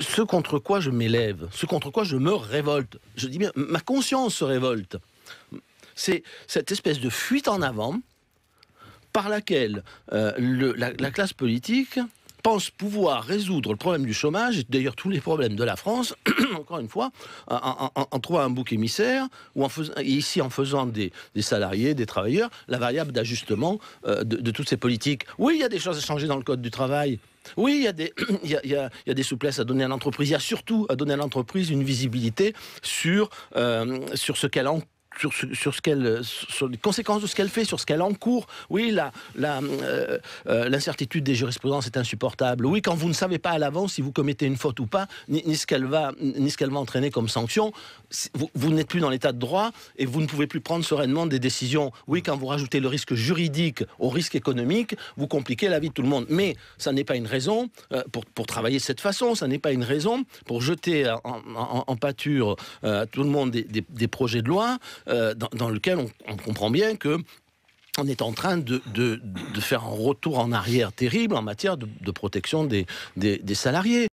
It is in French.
ce contre quoi je m'élève, ce contre quoi je me révolte, je dis bien, ma conscience se révolte, c'est cette espèce de fuite en avant par laquelle euh, la, classe politique pense pouvoir résoudre le problème du chômage, et d'ailleurs tous les problèmes de la France, encore une fois, en, trouvant un bouc émissaire, ou en faisant, ici en faisant des, salariés, des travailleurs, la variable d'ajustement euh, de toutes ces politiques. Oui, il y a des choses à changer dans le Code du travail, oui, il y, a des, il, des souplesses à donner à l'entreprise. Il y a surtout à donner à l'entreprise une visibilité sur, euh, sur ce qu'elle en sur, ce qu'elle, les conséquences de ce qu'elle fait, sur ce qu'elle encourt. Oui, la, la, euh, euh, l'incertitude des jurisprudences est insupportable. Oui, quand vous ne savez pas à l'avance si vous commettez une faute ou pas, ni, ce qu'elle va, ni ce qu'elle va entraîner comme sanction, vous, n'êtes plus dans l'état de droit et vous ne pouvez plus prendre sereinement des décisions. Oui, quand vous rajoutez le risque juridique au risque économique, vous compliquez la vie de tout le monde. Mais ça n'est pas une raison euh, pour, pour, travailler de cette façon. Ça n'est pas une raison pour jeter en, pâture à tout le monde des, des projets de loi euh, dans, lequel on, comprend bien que on est en train de, faire un retour en arrière terrible en matière de, protection des salariés.